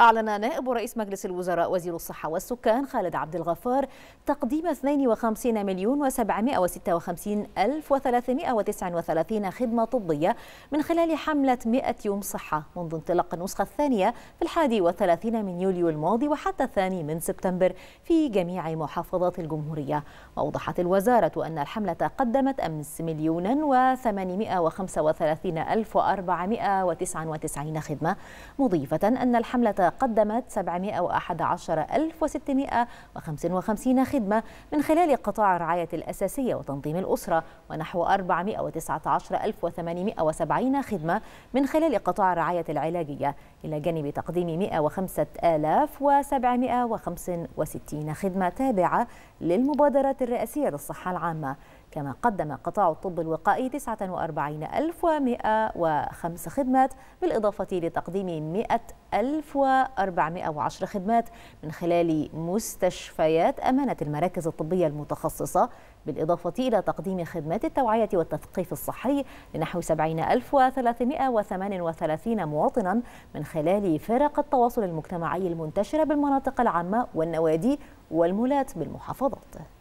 أعلن نائب رئيس مجلس الوزراء وزير الصحة والسكان خالد عبد الغفار تقديم 52 مليون و756 ألف و339 خدمة طبية من خلال حملة 100 يوم صحة منذ انطلاق النسخة الثانية في الحادي والثلاثين من يوليو الماضي وحتى الثاني من سبتمبر في جميع محافظات الجمهورية وأوضحت الوزارة أن الحملة قدمت أمس مليونا و835 ألف و499 خدمة مضيفة أن الحملة قدمت 711655 خدمة من خلال قطاع الرعاية الأساسية وتنظيم الأسرة ونحو 419870 خدمة من خلال قطاع الرعاية العلاجية إلى جانب تقديم 105765 خدمة تابعة للمبادرات الرئاسية للصحة العامة كما قدم قطاع الطب الوقائي 49105 خدمات بالإضافة لتقديم 100410 خدمات من خلال مستشفيات أمانة المراكز الطبية المتخصصة بالإضافة إلى تقديم خدمات التوعية والتثقيف الصحي لنحو 70338 مواطنا من خلال فرق التواصل المجتمعي المنتشرة بالمناطق العامة والنوادي والمولات بالمحافظات